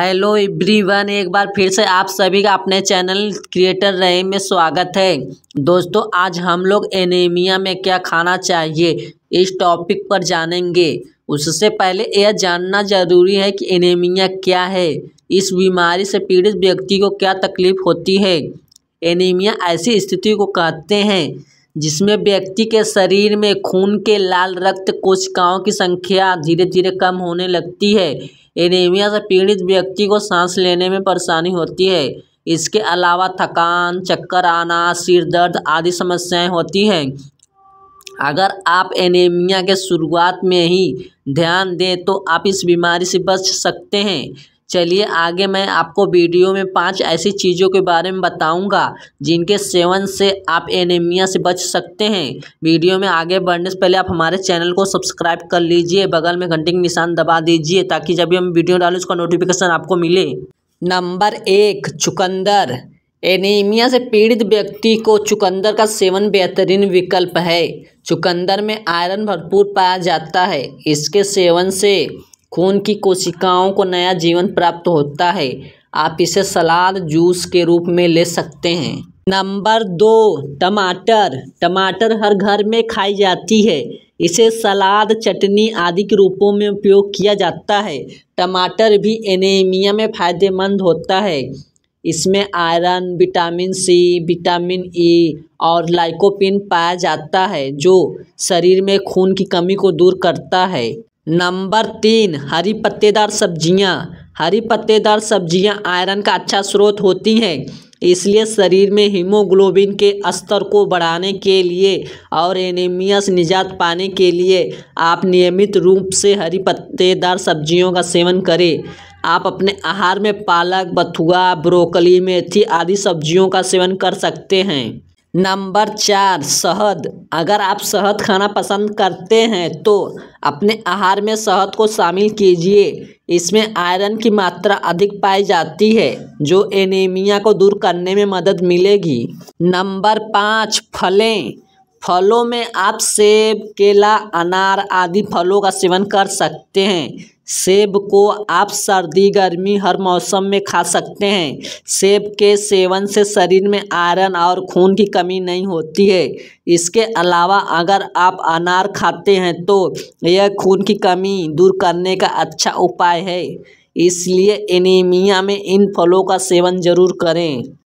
hello everyone एक बार फिर से आप सभी का अपने चैनल क्रिएटर रहे में स्वागत है दोस्तों आज हम लोग एनीमिया में क्या खाना चाहिए इस टॉपिक पर जानेंगे उससे पहले यह जानना जरूरी है कि एनीमिया क्या है इस बीमारी से पीड़ित व्यक्ति को क्या तकलीफ होती है एनीमिया ऐसी स्थिति को कहते हैं जिसमें व्यक्ति के शरीर में खून के लाल रक्त कोशिकाओं की संख्या धीरे धीरे कम होने लगती है एनीमिया से पीड़ित व्यक्ति को सांस लेने में परेशानी होती है इसके अलावा थकान चक्कर आना सिर दर्द आदि समस्याएं होती हैं अगर आप एनीमिया के शुरुआत में ही ध्यान दें तो आप इस बीमारी से बच सकते हैं चलिए आगे मैं आपको वीडियो में पांच ऐसी चीज़ों के बारे में बताऊंगा जिनके सेवन से आप एनीमिया से बच सकते हैं वीडियो में आगे बढ़ने से पहले आप हमारे चैनल को सब्सक्राइब कर लीजिए बगल में घंटे का निशान दबा दीजिए ताकि जब भी हम वीडियो डालें उसका नोटिफिकेशन आपको मिले नंबर एक चुकंदर एनीमिया से पीड़ित व्यक्ति को चुकंदर का सेवन बेहतरीन विकल्प है चुकंदर में आयरन भरपूर पाया जाता है इसके सेवन से खून की कोशिकाओं को नया जीवन प्राप्त होता है आप इसे सलाद जूस के रूप में ले सकते हैं नंबर दो टमाटर टमाटर हर घर में खाई जाती है इसे सलाद चटनी आदि के रूपों में उपयोग किया जाता है टमाटर भी एनीमिया में फ़ायदेमंद होता है इसमें iron vitamin C vitamin E और लाइकोपिन पाया जाता है जो शरीर में खून की कमी को दूर करता है नंबर तीन हरी पत्तेदार सब्जियां हरी पत्तेदार सब्जियां आयरन का अच्छा स्रोत होती हैं इसलिए शरीर में हीमोग्लोबिन के स्तर को बढ़ाने के लिए और एनीमिया से निजात पाने के लिए आप नियमित रूप से हरी पत्तेदार सब्जियों का सेवन करें आप अपने आहार में पालक बथुआ ब्रोकली मेथी आदि सब्जियों का सेवन कर सकते हैं नंबर चार शहद अगर आप शहद खाना पसंद करते हैं तो अपने आहार में शहद को शामिल कीजिए इसमें आयरन की मात्रा अधिक पाई जाती है जो एनीमिया को दूर करने में मदद मिलेगी नंबर पाँच फलें फलों में आप सेब केला अनार आदि फलों का सेवन कर सकते हैं सेब को आप सर्दी गर्मी हर मौसम में खा सकते हैं सेब के सेवन से शरीर में आयरन और खून की कमी नहीं होती है इसके अलावा अगर आप अनार खाते हैं तो यह खून की कमी दूर करने का अच्छा उपाय है इसलिए एनीमिया में इन फलों का सेवन ज़रूर करें